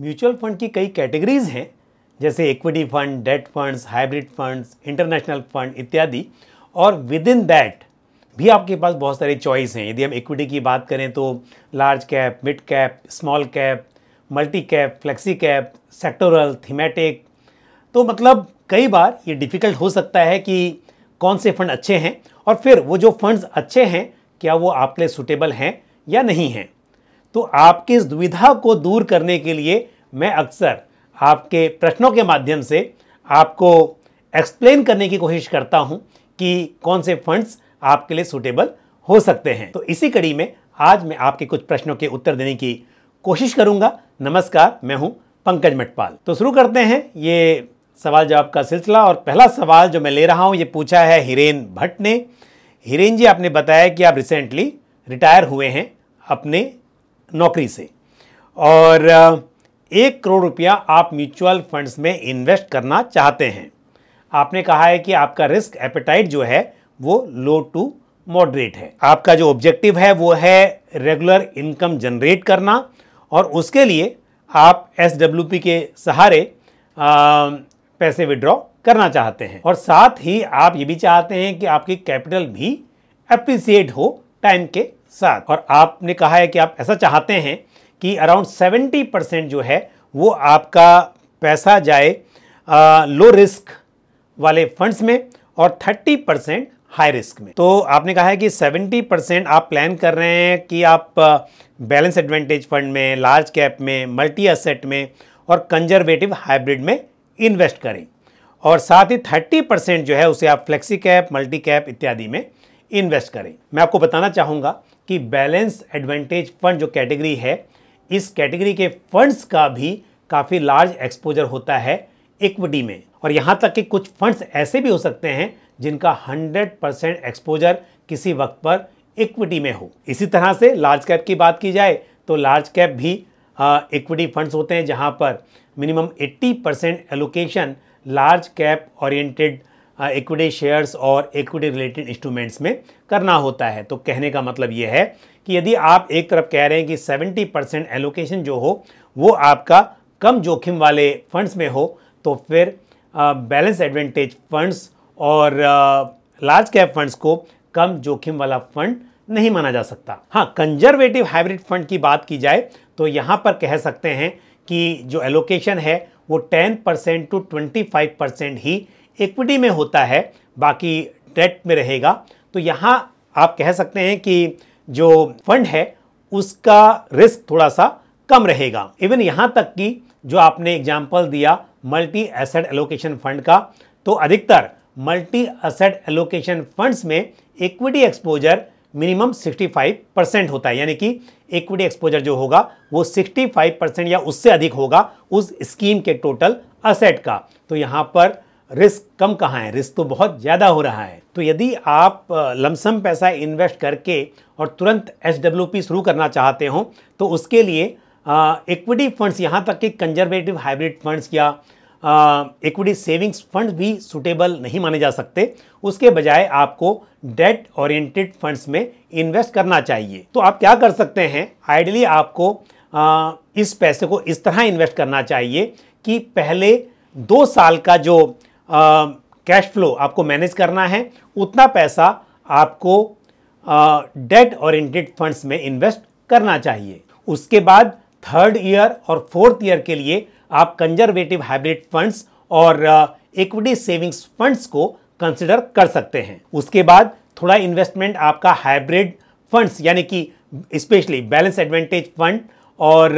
mutual fund की कई categories हैं जैसे equity fund debt funds hybrid funds international fund इत्यादि और विद इन दैट भी आपके पास बहुत सारे चॉइस हैं यदि हम इक्विटी की बात करें तो large cap mid cap small cap multi cap flexi cap sectoral thematic तो मतलब कई बार ये डिफ़िकल्ट हो सकता है कि कौन से फंड अच्छे हैं और फिर वो जो फंड्स अच्छे हैं क्या वो आपके लिए सूटेबल हैं या नहीं हैं तो आपके इस दुविधा को दूर करने के लिए मैं अक्सर आपके प्रश्नों के माध्यम से आपको एक्सप्लेन करने की कोशिश करता हूं कि कौन से फंड्स आपके लिए सूटेबल हो सकते हैं तो इसी कड़ी में आज मैं आपके कुछ प्रश्नों के उत्तर देने की कोशिश करूंगा नमस्कार मैं हूं पंकज मटपाल तो शुरू करते हैं ये सवाल जवाब का सिलसिला और पहला सवाल जो मैं ले रहा हूं ये पूछा है हिरेन भट्ट ने हिरेन जी आपने बताया कि आप रिसेंटली रिटायर हुए हैं अपने नौकरी से और एक करोड़ रुपया आप म्यूचुअल फंड्स में इन्वेस्ट करना चाहते हैं आपने कहा है कि आपका रिस्क एपेटाइट जो है वो लो टू मॉडरेट है आपका जो ऑब्जेक्टिव है वो है रेगुलर इनकम जनरेट करना और उसके लिए आप एस के सहारे आ, पैसे विड्रॉ करना चाहते हैं और साथ ही आप ये भी चाहते हैं कि आपकी कैपिटल भी अप्रिसिएट हो टाइम के साथ और आपने कहा है कि आप ऐसा चाहते हैं कि अराउंड 70 परसेंट जो है वो आपका पैसा जाए आ, लो रिस्क वाले फंड्स में और 30 परसेंट हाई रिस्क में तो आपने कहा है कि 70 परसेंट आप प्लान कर रहे हैं कि आप बैलेंस एडवांटेज फंड में लार्ज कैप में मल्टी असेट में और कंजर्वेटिव हाइब्रिड में इन्वेस्ट करें और साथ ही 30 परसेंट जो है उसे आप फ्लेक्सी कैप मल्टी कैप इत्यादि में इन्वेस्ट करें मैं आपको बताना चाहूँगा कि बैलेंस एडवांटेज फंड जो कैटेगरी है इस कैटेगरी के फंड्स का भी काफ़ी लार्ज एक्सपोजर होता है इक्विटी में और यहाँ तक कि कुछ फंड्स ऐसे भी हो सकते हैं जिनका 100% एक्सपोजर किसी वक्त पर इक्विटी में हो इसी तरह से लार्ज कैप की बात की जाए तो लार्ज कैप भी इक्विटी फंड्स होते हैं जहाँ पर minimum 80 percent allocation large cap oriented equity shares और इक्विटी रिलेटेड इंस्ट्रूमेंट्स में करना होता है तो कहने का मतलब ये है कि यदि आप एक तरफ कह रहे हैं कि 70 परसेंट एलोकेशन जो हो वो आपका कम जोखिम वाले फंड्स में हो तो फिर बैलेंस एडवांटेज फंड्स और लार्ज कैप फंड्स को कम जोखिम वाला फंड नहीं माना जा सकता हाँ कंजर्वेटिव हाइब्रिड फंड की बात की जाए तो यहाँ पर कह सकते हैं कि जो एलोकेशन है वो 10 परसेंट टू 25 परसेंट ही इक्विटी में होता है बाकी डेट में रहेगा तो यहाँ आप कह सकते हैं कि जो फंड है उसका रिस्क थोड़ा सा कम रहेगा इवन यहाँ तक कि जो आपने एग्जाम्पल दिया मल्टी एसेट एलोकेशन फंड का तो अधिकतर मल्टी एसेट एलोकेशन फंड्स में इक्विटी एक्सपोजर मिनिमम 65 परसेंट होता है यानी कि इक्विटी एक्सपोजर जो होगा वो 65 परसेंट या उससे अधिक होगा उस स्कीम के टोटल असेट का तो यहाँ पर रिस्क कम कहाँ है रिस्क तो बहुत ज़्यादा हो रहा है तो यदि आप लमसम पैसा इन्वेस्ट करके और तुरंत एस शुरू करना चाहते हो तो उसके लिए इक्विटी फंड्स यहाँ तक कि कंजर्वेटिव हाइब्रिड फंड्स या इक्विटी सेविंग्स फंड भी सुटेबल नहीं माने जा सकते उसके बजाय आपको डेट ओरिएंटेड फंड्स में इन्वेस्ट करना चाहिए तो आप क्या कर सकते हैं आइडली आपको आ, इस पैसे को इस तरह इन्वेस्ट करना चाहिए कि पहले दो साल का जो कैश फ्लो आपको मैनेज करना है उतना पैसा आपको डेट ओरिएंटेड फंड्स में इन्वेस्ट करना चाहिए उसके बाद थर्ड ईयर और फोर्थ ईयर के लिए आप कंजर्वेटिव हाइब्रिड फंड्स और इक्विटी सेविंग्स फंड्स को कंसिडर कर सकते हैं उसके बाद थोड़ा इन्वेस्टमेंट आपका हाइब्रिड फंड्स यानी कि स्पेशली बैलेंस एडवांटेज फंड और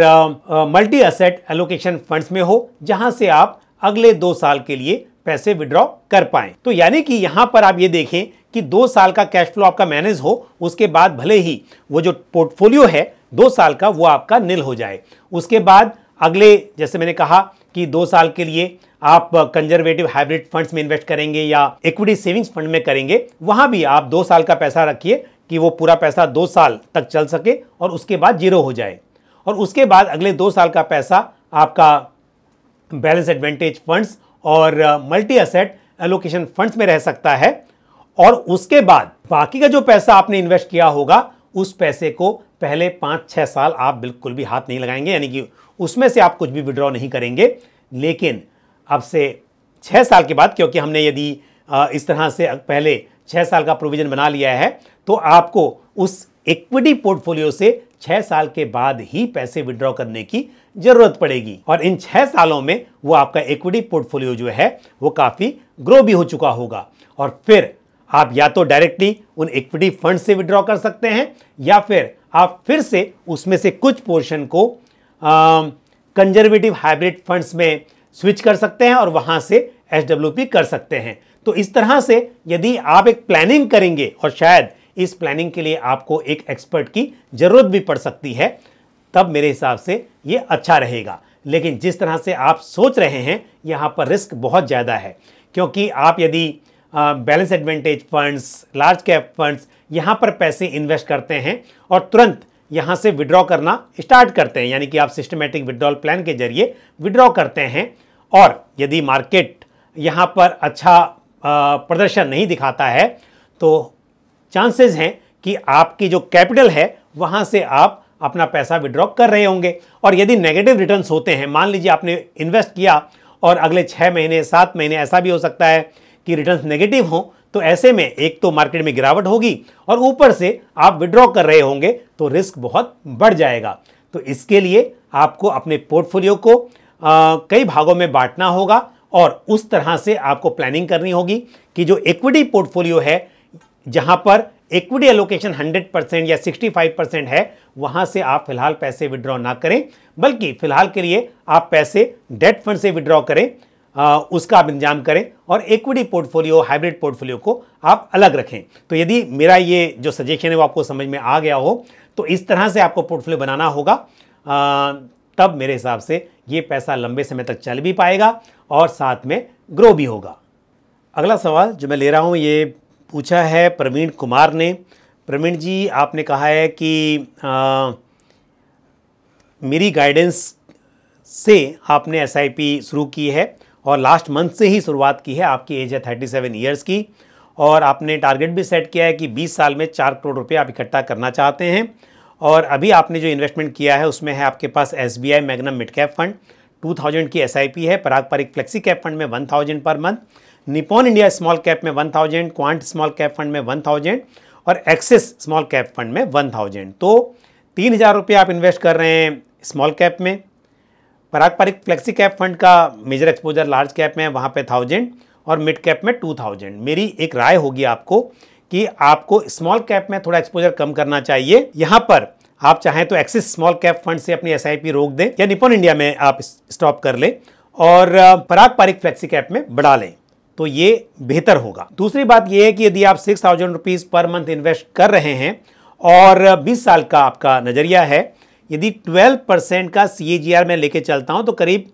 मल्टी असेट एलोकेशन फंड्स में हो जहां से आप अगले दो साल के लिए पैसे विड्रॉ कर पाए तो यानी कि यहां पर आप ये देखें कि दो साल का कैश फ्लो आपका मैनेज हो उसके बाद भले ही वो जो पोर्टफोलियो है दो साल का वो आपका नील हो जाए उसके बाद अगले जैसे मैंने कहा कि दो साल के लिए आप कंजर्वेटिव हाइब्रिड फंड्स में इन्वेस्ट करेंगे या इक्विटी सेविंग्स फंड में करेंगे वहां भी आप दो साल का पैसा रखिए कि वो पूरा पैसा दो साल तक चल सके और उसके बाद जीरो हो जाए और उसके बाद अगले दो साल का पैसा आपका बैलेंस एडवांटेज फंड्स और मल्टी असेट एलोकेशन फंड्स में रह सकता है और उसके बाद बाकी का जो पैसा आपने इन्वेस्ट किया होगा उस पैसे को पहले पाँच छः साल आप बिल्कुल भी हाथ नहीं लगाएंगे यानी कि उसमें से आप कुछ भी विड्रॉ नहीं करेंगे लेकिन अब से छः साल के बाद क्योंकि हमने यदि इस तरह से पहले छः साल का प्रोविज़न बना लिया है तो आपको उस इक्विटी पोर्टफोलियो से छः साल के बाद ही पैसे विड्रॉ करने की जरूरत पड़ेगी और इन छह सालों में वो आपका इक्विटी पोर्टफोलियो जो है वो काफ़ी ग्रो भी हो चुका होगा और फिर आप या तो डायरेक्टली उन इक्विटी फंड से विड्रॉ कर सकते हैं या फिर आप फिर से उसमें से कुछ पोर्शन को कंजर्वेटिव हाइब्रिड फंड्स में स्विच कर सकते हैं और वहां से एस कर सकते हैं तो इस तरह से यदि आप एक प्लानिंग करेंगे और शायद इस प्लानिंग के लिए आपको एक एक्सपर्ट की जरूरत भी पड़ सकती है तब मेरे हिसाब से ये अच्छा रहेगा लेकिन जिस तरह से आप सोच रहे हैं यहाँ पर रिस्क बहुत ज़्यादा है क्योंकि आप यदि balance advantage funds large cap funds यहाँ पर पैसे इन्वेस्ट करते हैं और तुरंत यहाँ से विड्रॉ करना स्टार्ट करते हैं यानी कि आप सिस्टमेटिक विड्रॉल प्लान के जरिए विड्रॉ करते हैं और यदि मार्केट यहाँ पर अच्छा प्रदर्शन नहीं दिखाता है तो चांसेस हैं कि आपकी जो कैपिटल है वहाँ से आप अपना पैसा विड्रॉ कर रहे होंगे और यदि नेगेटिव रिटर्न होते हैं मान लीजिए आपने इन्वेस्ट किया और अगले छः महीने सात महीने ऐसा भी हो सकता है कि रिटर्न नेगेटिव हों तो ऐसे में एक तो मार्केट में गिरावट होगी और ऊपर से आप विड्रॉ कर रहे होंगे तो रिस्क बहुत बढ़ जाएगा तो इसके लिए आपको अपने पोर्टफोलियो को आ, कई भागों में बांटना होगा और उस तरह से आपको प्लानिंग करनी होगी कि जो इक्विटी पोर्टफोलियो है जहां पर इक्विटी एलोकेशन 100 परसेंट या 65 परसेंट है वहाँ से आप फिलहाल पैसे विड्रॉ ना करें बल्कि फिलहाल के लिए आप पैसे डेट फंड से विड्रॉ करें आ, उसका आप इंतजाम करें और इक्विटी पोर्टफोलियो हाइब्रिड पोर्टफोलियो को आप अलग रखें तो यदि मेरा ये जो सजेशन है वो आपको समझ में आ गया हो तो इस तरह से आपको पोर्टफोलियो बनाना होगा आ, तब मेरे हिसाब से ये पैसा लंबे समय तक चल भी पाएगा और साथ में ग्रो भी होगा अगला सवाल जो मैं ले रहा हूँ ये पूछा है प्रवीण कुमार ने प्रवीण जी आपने कहा है कि आ, मेरी गाइडेंस से आपने एस शुरू की है और लास्ट मंथ से ही शुरुआत की है आपकी एज है थर्टी सेवन ईयर्स की और आपने टारगेट भी सेट किया है कि 20 साल में चार करोड़ रुपये आप इकट्ठा करना चाहते हैं और अभी आपने जो इन्वेस्टमेंट किया है उसमें है आपके पास S B I Magnum mid cap fund thousand की एस है पराग पर एक फ्लेक्सी कैप फंड में thousand per month Nippon India small cap में one thousand Quant small cap fund में वन थाउजेंड और एक्सिस स्मॉल कैप फंड में वन थाउजेंड तो तीन हज़ार रुपये आप इन्वेस्ट कर रहे हैं स्मॉल कैप में Parag Parikh flexi cap fund का मेजर एक्सपोजर लार्ज कैप में वहाँ पे थाउजेंड और मिड कैप में टू थाउजेंड मेरी एक राय होगी आपको कि आपको स्मॉल कैप में थोड़ा एक्सपोजर कम करना चाहिए यहाँ पर आप चाहें तो एक्सिस स्मॉल कैप फंड से अपनी एस रोक दें या निपोन इंडिया में आप स्टॉप कर लें और पराग पारिक फ्लेक्सी कैप में बढ़ा लें तो ये बेहतर होगा दूसरी बात यह है कि यदि आप six thousand rupees per month invest कर रहे हैं और बीस साल का आपका नज़रिया है यदि ट्वेल्व परसेंट का सी मैं लेके चलता हूँ तो करीब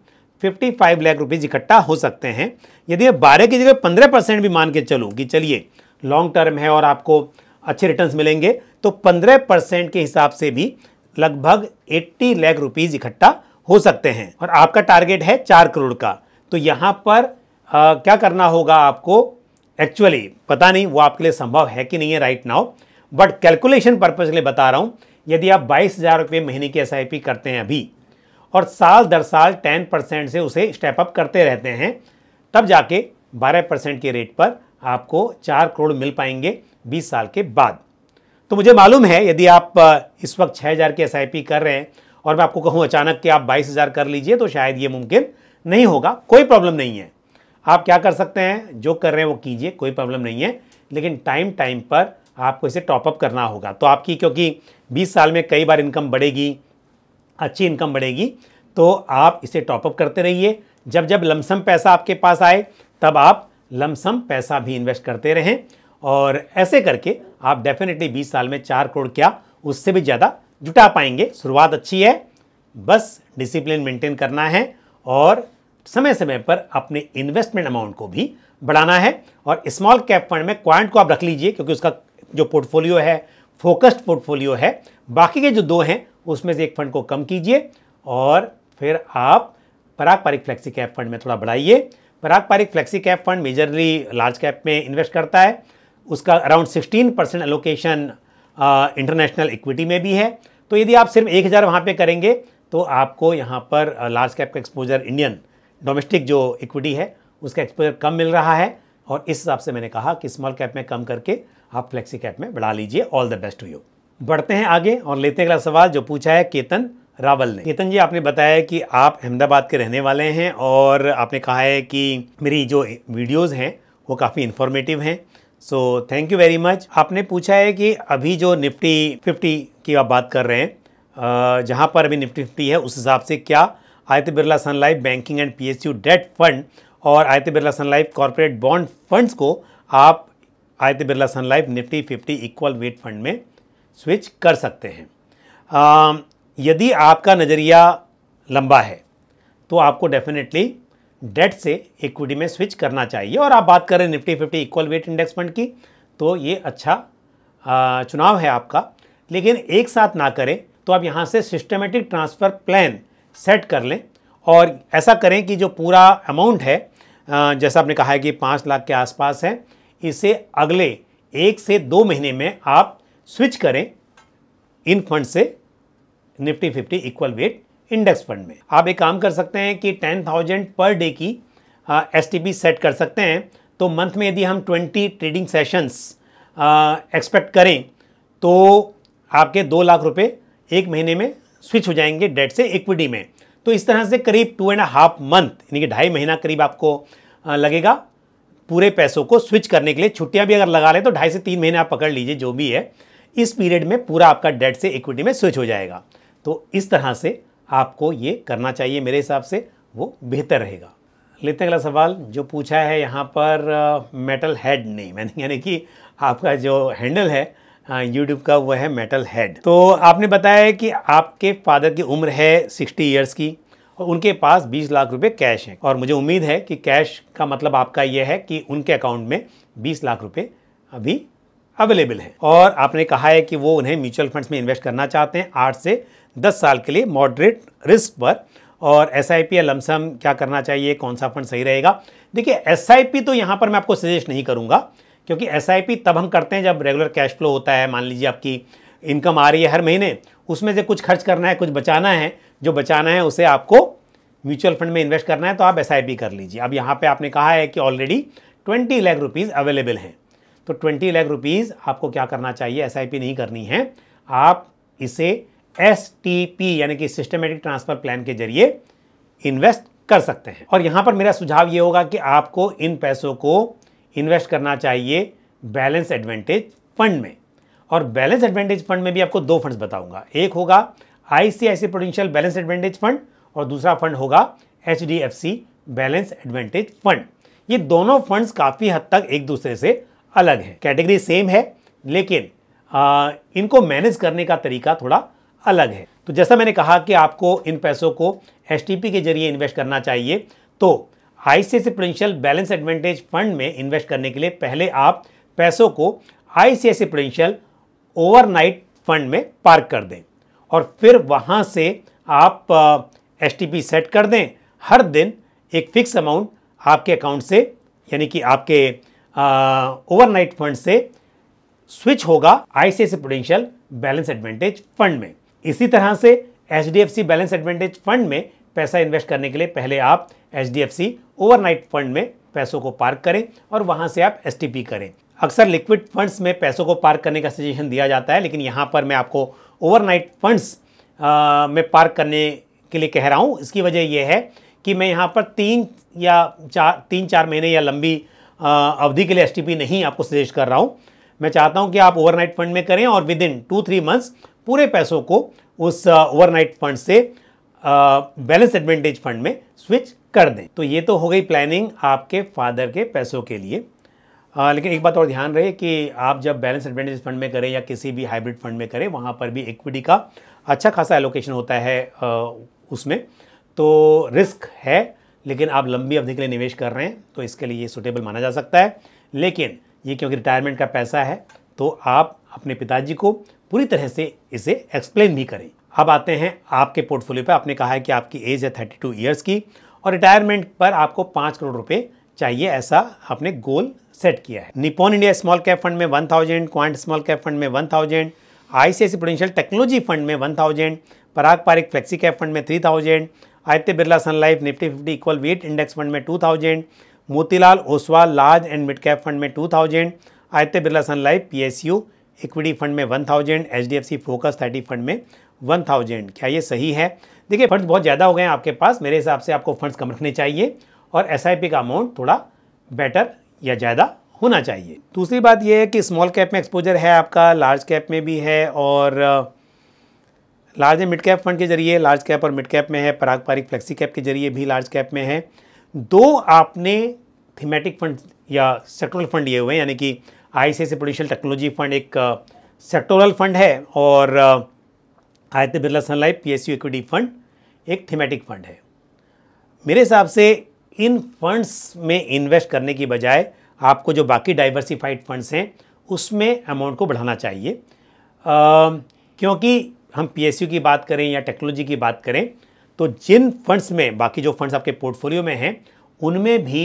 55 लाख रुपीज़ इकट्ठा हो सकते हैं यदि मैं बारह की जगह पंद्रह परसेंट भी मान के चलूँ कि चलिए लॉन्ग टर्म है और आपको अच्छे रिटर्न्स मिलेंगे तो पंद्रह परसेंट के हिसाब से भी लगभग 80 लाख रुपीज़ इकट्ठा हो सकते हैं और आपका टारगेट है चार करोड़ का तो यहाँ पर आ, क्या करना होगा आपको एक्चुअली पता नहीं वो आपके लिए संभव है कि नहीं है right now but calculation purpose के लिए बता रहा हूँ यदि आप बाईस हज़ार रुपये महीने की एस करते हैं अभी और साल दर साल टेन परसेंट से उसे स्टेप अप करते रहते हैं तब जाके बारह परसेंट के रेट पर आपको चार करोड़ मिल पाएंगे बीस साल के बाद तो मुझे मालूम है यदि आप इस वक्त छः हज़ार की एस कर रहे हैं और मैं आपको कहूँ अचानक कि आप बाईस हज़ार कर लीजिए तो शायद ये मुमकिन नहीं होगा कोई प्रॉब्लम नहीं है आप क्या कर सकते हैं जो कर रहे हैं वो कीजिए कोई प्रॉब्लम नहीं है लेकिन टाइम टाइम पर आपको इसे टॉपअप करना होगा तो आपकी क्योंकि 20 साल में कई बार इनकम बढ़ेगी अच्छी इनकम बढ़ेगी तो आप इसे टॉपअप करते रहिए जब जब लमसम पैसा आपके पास आए तब आप लमसम पैसा भी इन्वेस्ट करते रहें और ऐसे करके आप डेफिनेटली 20 साल में चार करोड़ क्या उससे भी ज़्यादा जुटा पाएंगे शुरुआत अच्छी है बस डिसिप्लिन मेंटेन करना है और समय समय पर अपने इन्वेस्टमेंट अमाउंट को भी बढ़ाना है और स्मॉल कैप फंड में क्वांट को आप रख लीजिए क्योंकि उसका जो पोर्टफोलियो है फोकस्ड पोर्टफोलियो है बाकी के जो दो हैं उसमें से एक फंड को कम कीजिए और फिर आप Parag Parikh flexi cap fund में थोड़ा बढ़ाइए Parag Parikh flexi cap fund majorly large cap में इन्वेस्ट करता है उसका around 16 percent allocation international equity में भी है तो यदि आप सिर्फ एक हज़ार वहाँ पर करेंगे तो आपको यहाँ पर लार्ज कैप का एक्सपोजर इंडियन डोमेस्टिक जो इक्विटी है उसका एक्सपोजर कम मिल रहा है और इस हिसाब से मैंने कहा कि स्मॉल कैप में कम करके आप फ्लेक्सी कैप में बढ़ा लीजिए all the best to you बढ़ते हैं आगे और लेते हैं अगला सवाल जो पूछा है केतन रावल ने केतन जी आपने बताया कि आप अहमदाबाद के रहने वाले हैं और आपने कहा है कि मेरी जो वीडियोस हैं वो काफ़ी इन्फॉर्मेटिव हैं so thank you very much आपने पूछा है कि अभी जो निफ्टी फिफ्टी की आप बात कर रहे हैं जहाँ पर अभी निफ्टी फिफ्टी है उस हिसाब से क्या Aditya Birla Sun Life banking and PSU debt fund और Aditya Birla Sun Life corporate bond funds को आप Aditya Birla Sun Life Nifty fifty equal weight fund में स्विच कर सकते हैं आ, यदि आपका नज़रिया लंबा है तो आपको डेफिनेटली डेट से इक्विटी में स्विच करना चाहिए और आप बात करें Nifty fifty equal weight index fund की तो ये अच्छा चुनाव है आपका लेकिन एक साथ ना करें तो आप यहाँ से सिस्टमेटिक ट्रांसफ़र प्लान सेट कर लें और ऐसा करें कि जो पूरा अमाउंट है जैसा आपने कहा है कि पाँच लाख के आसपास है इसे अगले एक से दो महीने में आप स्विच करें इन फंड से Nifty fifty equal weight index fund में आप एक काम कर सकते हैं कि टेन थाउजेंड पर डे की एस टी पी सेट कर सकते हैं तो मंथ में यदि हम ट्वेंटी ट्रेडिंग सेशंस एक्सपेक्ट करें तो आपके दो लाख रुपए एक महीने में स्विच हो जाएंगे डेट से इक्विटी में तो इस तरह से करीब टू एंड हाफ मंथ यानी कि ढाई महीना करीब आपको लगेगा पूरे पैसों को स्विच करने के लिए छुट्टियां भी अगर लगा लें तो ढाई से तीन महीने आप पकड़ लीजिए जो भी है इस पीरियड में पूरा आपका डेट से इक्विटी में स्विच हो जाएगा तो इस तरह से आपको ये करना चाहिए मेरे हिसाब से वो बेहतर रहेगा लेते हैं अगला सवाल जो पूछा है यहाँ पर मेटल हेड नेम यानी यानी कि आपका जो हैंडल है यूट्यूब हाँ, का वो है मेटल हेड तो आपने बताया है कि आपके फादर की उम्र है सिक्सटी ईयर्स की और उनके पास बीस लाख रुपए कैश हैं और मुझे उम्मीद है कि कैश का मतलब आपका यह है कि उनके अकाउंट में बीस लाख रुपए अभी अवेलेबल हैं और आपने कहा है कि वो उन्हें म्यूचुअल फंड्स में इन्वेस्ट करना चाहते हैं आठ से दस साल के लिए मॉडरेट रिस्क पर और एस आई पी या लमसम क्या करना चाहिए कौन सा फंड सही रहेगा देखिए एस आई पी तो यहाँ पर मैं आपको सजेस्ट नहीं करूँगा क्योंकि एस तब हम करते हैं जब रेगुलर कैश फ्लो होता है मान लीजिए आपकी इनकम आ रही है हर महीने उसमें से कुछ खर्च करना है कुछ बचाना है जो बचाना है उसे आपको म्यूचुअल फंड में इन्वेस्ट करना है तो आप एस कर लीजिए अब यहाँ पे आपने कहा है कि already twenty lakh rupees available हैं तो ट्वेंटी लाख रुपीज़ आपको क्या करना चाहिए एस नहीं करनी है आप इसे एस यानी कि सिस्टमेटिक ट्रांसफ़र प्लान के जरिए इन्वेस्ट कर सकते हैं और यहाँ पर मेरा सुझाव ये होगा कि आपको इन पैसों को इन्वेस्ट करना चाहिए बैलेंस एडवांटेज फंड में और बैलेंस एडवांटेज फंड में भी आपको दो फंड्स बताऊंगा एक होगा I C potential balance advantage fund और दूसरा फंड होगा एच बैलेंस एडवांटेज फंड ये दोनों फंड्स काफ़ी हद तक एक दूसरे से अलग हैं कैटेगरी सेम है लेकिन आ, इनको मैनेज करने का तरीका थोड़ा अलग है तो जैसा मैंने कहा कि आपको इन पैसों को एस के जरिए इन्वेस्ट करना चाहिए तो ICICI Prudential balance advantage fund में इन्वेस्ट करने के लिए पहले आप पैसों को आईसीआईसी प्रोडेंशियल ओवरनाइट फंड में पार्क कर दें और फिर वहां से आप एस सेट कर दें हर दिन एक फिक्स अमाउंट आपके अकाउंट से यानी कि आपके ओवरनाइट फंड से स्विच होगा ICICI Prudential balance advantage fund में इसी तरह से एच बैलेंस एडवांटेज फंड में पैसा इन्वेस्ट करने के लिए पहले आप एच डी ओवरनाइट फंड में पैसों को पार्क करें और वहाँ से आप एस करें अक्सर लिक्विड फंड्स में पैसों को पार्क करने का सजेशन दिया जाता है लेकिन यहाँ पर मैं आपको ओवरनाइट फंड्स में पार्क करने के लिए कह रहा हूँ इसकी वजह यह है कि मैं यहाँ पर तीन या चार तीन चार महीने या लंबी अवधि के लिए एस नहीं आपको सजेस्ट कर रहा हूँ मैं चाहता हूँ कि आप ओवरनाइट फंड में करें और within two three months पूरे पैसों को उस ओवरनाइट फंड से बैलेंस एडवांटेज फंड में स्विच कर दें तो ये तो हो गई प्लानिंग आपके फादर के पैसों के लिए आ, लेकिन एक बात और ध्यान रहे कि आप जब बैलेंस एडवांटेज फंड में करें या किसी भी हाइब्रिड फंड में करें वहाँ पर भी इक्विटी का अच्छा खासा एलोकेशन होता है आ, उसमें तो रिस्क है लेकिन आप लंबी अवधि के लिए निवेश कर रहे हैं तो इसके लिए ये सुटेबल माना जा सकता है लेकिन ये क्योंकि रिटायरमेंट का पैसा है तो आप अपने पिताजी को पूरी तरह से इसे एक्सप्लेन भी करें अब आते हैं आपके पोर्टफोलियो पे आपने कहा है कि आपकी एज है थर्टी टू ईयर्स की और रिटायरमेंट पर आपको पाँच करोड़ रुपये चाहिए ऐसा आपने गोल सेट किया है Nippon India small cap fund में one thousand Quant small cap fund में one thousand I C potential technology fund में one thousand Parag Parikh flexi cap fund में three thousand Aditya Birla Sun Life Nifty fifty equal weight index fund में two thousand Motilal Oswal large and mid cap fund में two thousand Aditya Birla Sun Life P equity fund में one thousand H D F C focus thirty fund में one thousand क्या ये सही है देखिए funds बहुत ज़्यादा हो गए हैं आपके पास मेरे हिसाब से आपको फंड्स कम रखने चाहिए और एस का अमाउंट थोड़ा बेटर या ज़्यादा होना चाहिए दूसरी बात यह है कि स्मॉल कैप में एक्सपोजर है आपका लार्ज कैप में भी है और large and mid cap fund के जरिए लार्ज कैप और मिड कैप में है पराग पारिक फ्लेक्सी कैप के जरिए भी लार्ज कैप में है दो आपने थीमेटिक फंड या सेक्टोरल फंड लिए हुए हैं यानी कि I C Prudential technology fund एक सेक्टोरल uh, फंड है और uh, Aditya Birla Sun Life P equity fund एक थीमेटिक फंड है मेरे हिसाब से इन फंड्स में इन्वेस्ट करने की बजाय आपको जो बाकी डाइवर्सिफाइड फंड्स हैं उसमें अमाउंट को बढ़ाना चाहिए आ, क्योंकि हम पी की बात करें या टेक्नोलॉजी की बात करें तो जिन फंड्स में बाकी जो फंड्स आपके पोर्टफोलियो में हैं उनमें भी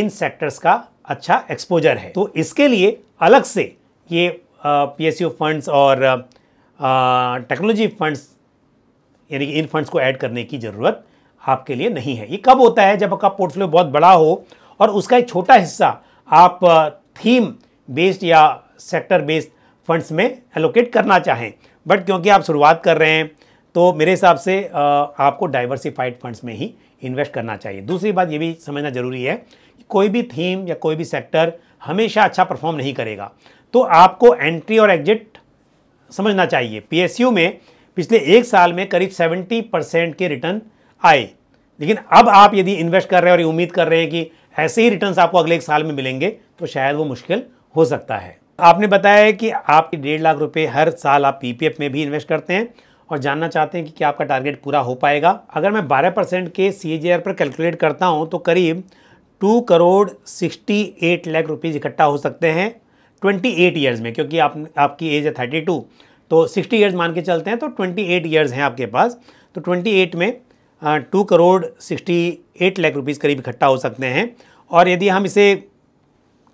इन सेक्टर्स का अच्छा एक्सपोजर है तो इसके लिए अलग से ये पी फंड्स और टेक्नोलॉजी फंड्स यानी कि इन फंड्स को ऐड करने की ज़रूरत आपके लिए नहीं है ये कब होता है जब आपका पोर्टफोलियो बहुत बड़ा हो और उसका एक छोटा हिस्सा आप थीम बेस्ड या सेक्टर बेस्ड फंड्स में एलोकेट करना चाहें बट क्योंकि आप शुरुआत कर रहे हैं तो मेरे हिसाब से आपको डाइवर्सिफाइड फंड्स में ही इन्वेस्ट करना चाहिए दूसरी बात ये भी समझना ज़रूरी है कि कोई भी थीम या कोई भी सेक्टर हमेशा अच्छा परफॉर्म नहीं करेगा तो आपको एंट्री और एग्जिट समझना चाहिए पीएसयू में पिछले एक साल में करीब 70 परसेंट के रिटर्न आए लेकिन अब आप यदि इन्वेस्ट कर रहे हैं और उम्मीद कर रहे हैं कि ऐसे ही रिटर्न्स आपको अगले एक साल में मिलेंगे तो शायद वो मुश्किल हो सकता है आपने बताया है कि आप डेढ़ लाख रुपए हर साल आप पीपीएफ में भी इन्वेस्ट करते हैं और जानना चाहते हैं कि क्या आपका टारगेट पूरा हो पाएगा अगर मैं बारह परसेंट के सी पर कैलकुलेट करता हूँ तो करीब two crore sixty eight lakh rupees इकट्ठा हो सकते हैं ट्वेंटी एट ईयर्स में क्योंकि आप आपकी एज है थर्टी टू तो सिक्सटी ईयर्स मान के चलते हैं तो ट्वेंटी एट ईयर्स हैं आपके पास तो ट्वेंटी एट में two crore sixty eight lakh rupees करीब इकट्ठा हो सकते हैं और यदि हम इसे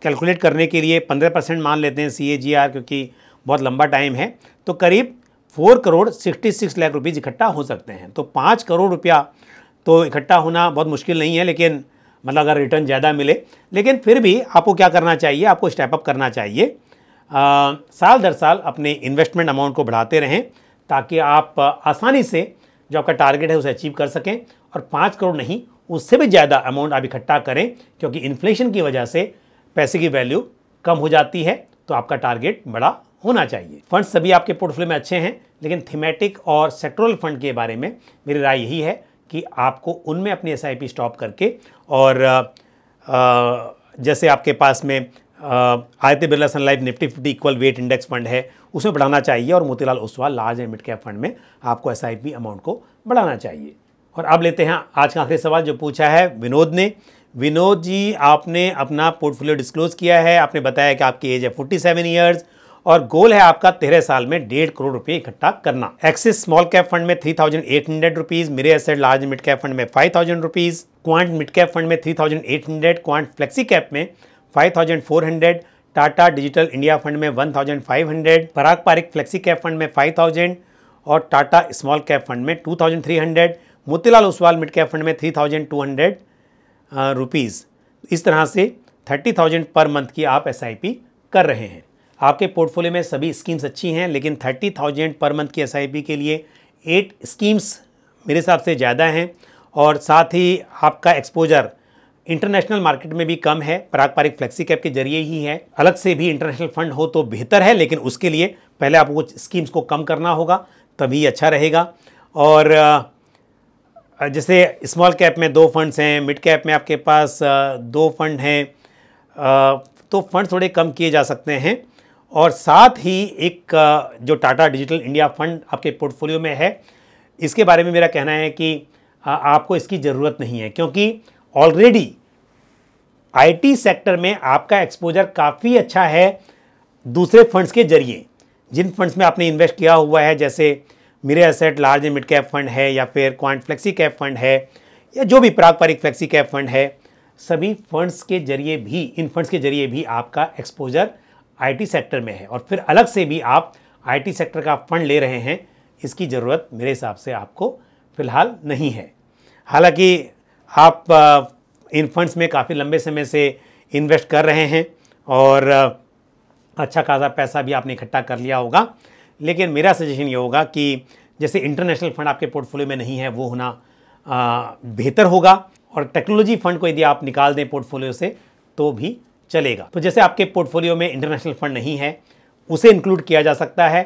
कैलकुलेट करने के लिए पंद्रह परसेंट मान लेते हैं सी क्योंकि बहुत लंबा टाइम है तो करीब four crore sixty six lakh rupees इकट्ठा हो सकते हैं तो पाँच करोड़ रुपया तो इकट्ठा होना बहुत मुश्किल नहीं है लेकिन मतलब अगर रिटर्न ज़्यादा मिले लेकिन फिर भी आपको क्या करना चाहिए आपको स्टेप अप करना चाहिए आ, साल दर साल अपने इन्वेस्टमेंट अमाउंट को बढ़ाते रहें ताकि आप आसानी से जो आपका टारगेट है उसे अचीव कर सकें और पाँच करोड़ नहीं उससे भी ज़्यादा अमाउंट आप इकट्ठा करें क्योंकि इन्फ्लेशन की वजह से पैसे की वैल्यू कम हो जाती है तो आपका टारगेट बड़ा होना चाहिए फंड सभी आपके पोर्टफोलियो में अच्छे हैं लेकिन थीमेटिक और सेक्टोरल फंड के बारे में मेरी राय यही है कि आपको उनमें अपनी एस स्टॉप करके और जैसे आपके पास में आयत Birla Sun Life Nifty fifty equal weight index fund है उसमें बढ़ाना चाहिए और Motilal Oswal large and mid cap fund में आपको एस अमाउंट को बढ़ाना चाहिए और अब लेते हैं आज का आखिरी सवाल जो पूछा है विनोद ने विनोद जी आपने अपना पोर्टफोलियो डिस्क्लोज किया है आपने बताया कि आपकी एज है फोर्टी सेवन ईयर्स और गोल है आपका तेरह साल में डेढ़ करोड़ रुपए इकट्ठा करना एक्सिस स्मॉल कैप फंड में three thousand eight hundred rupees Mirae Asset large mid cap fund में five thousand rupees Quant mid cap fund में three thousand eight hundred Quant flexi cap में five thousand four hundred Tata digital India fund में one thousand five hundred Parag Parikh flexi cap fund में five thousand और Tata small cap fund में two thousand three hundred Motilal Oswal mid cap fund में three thousand two hundred rupees इस तरह से thirty thousand per month की आप एस आई पी कर रहे हैं आपके पोर्टफोलियो में सभी स्कीम्स अच्छी हैं लेकिन थर्टी थाउजेंड पर मंथ की एस के लिए एट स्कीम्स मेरे हिसाब से ज़्यादा हैं और साथ ही आपका एक्सपोजर इंटरनेशनल मार्केट में भी कम है पारिक फ्लेक्सी कैप के जरिए ही है अलग से भी इंटरनेशनल फंड हो तो बेहतर है लेकिन उसके लिए पहले आपको स्कीम्स को कम करना होगा तभी अच्छा रहेगा और जैसे स्मॉल कैप में दो फंड्स हैं मिड कैप में आपके पास दो फंड हैं तो फंड थोड़े कम किए जा सकते हैं और साथ ही एक जो टाटा डिजिटल इंडिया फंड आपके पोर्टफोलियो में है इसके बारे में मेरा कहना है कि आपको इसकी ज़रूरत नहीं है क्योंकि ऑलरेडी आईटी सेक्टर में आपका एक्सपोजर काफ़ी अच्छा है दूसरे फंड्स के जरिए जिन फंड्स में आपने इन्वेस्ट किया हुआ है जैसे Mirae Asset large mid cap fund है या फिर क्वांट फ्लेक्सी कैप फंड है या जो भी पारंपरिक फ्लेक्सी कैप फंड है सभी फंड्स के जरिए भी इन फंड्स के जरिए भी आपका एक्सपोजर आईटी सेक्टर में है और फिर अलग से भी आप आईटी सेक्टर का फंड ले रहे हैं इसकी ज़रूरत मेरे हिसाब से आपको फ़िलहाल नहीं है हालांकि आप इन फंड्स में काफ़ी लंबे समय से इन्वेस्ट कर रहे हैं और अच्छा खासा पैसा भी आपने इकट्ठा कर लिया होगा लेकिन मेरा सजेशन ये होगा कि जैसे इंटरनेशनल फंड आपके पोर्टफोलियो में नहीं है वो होना बेहतर होगा और टेक्नोलॉजी फंड को यदि आप निकाल दें पोर्टफोलियो से तो भी चलेगा तो जैसे आपके पोर्टफोलियो में इंटरनेशनल फंड नहीं है उसे इंक्लूड किया जा सकता है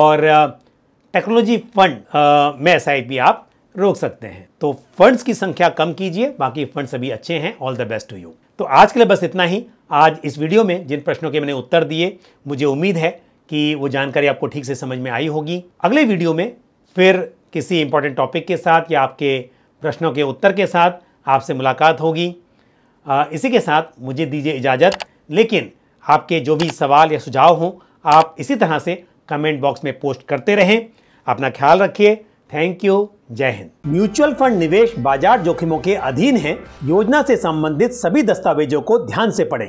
और टेक्नोलॉजी फंड में एस आप रोक सकते हैं तो फंड्स की संख्या कम कीजिए बाकी फंड सभी अच्छे हैं all the best to you तो आज के लिए बस इतना ही आज इस वीडियो में जिन प्रश्नों के मैंने उत्तर दिए मुझे उम्मीद है कि वो जानकारी आपको ठीक से समझ में आई होगी अगले वीडियो में फिर किसी इंपॉर्टेंट टॉपिक के साथ या आपके प्रश्नों के उत्तर के साथ आपसे मुलाकात होगी इसी के साथ मुझे दीजिए इजाज़त लेकिन आपके जो भी सवाल या सुझाव हों आप इसी तरह से कमेंट बॉक्स में पोस्ट करते रहें अपना ख्याल रखिए थैंक यू जय हिंद म्यूचुअल फंड निवेश बाजार जोखिमों के अधीन है योजना से संबंधित सभी दस्तावेजों को ध्यान से पढ़ें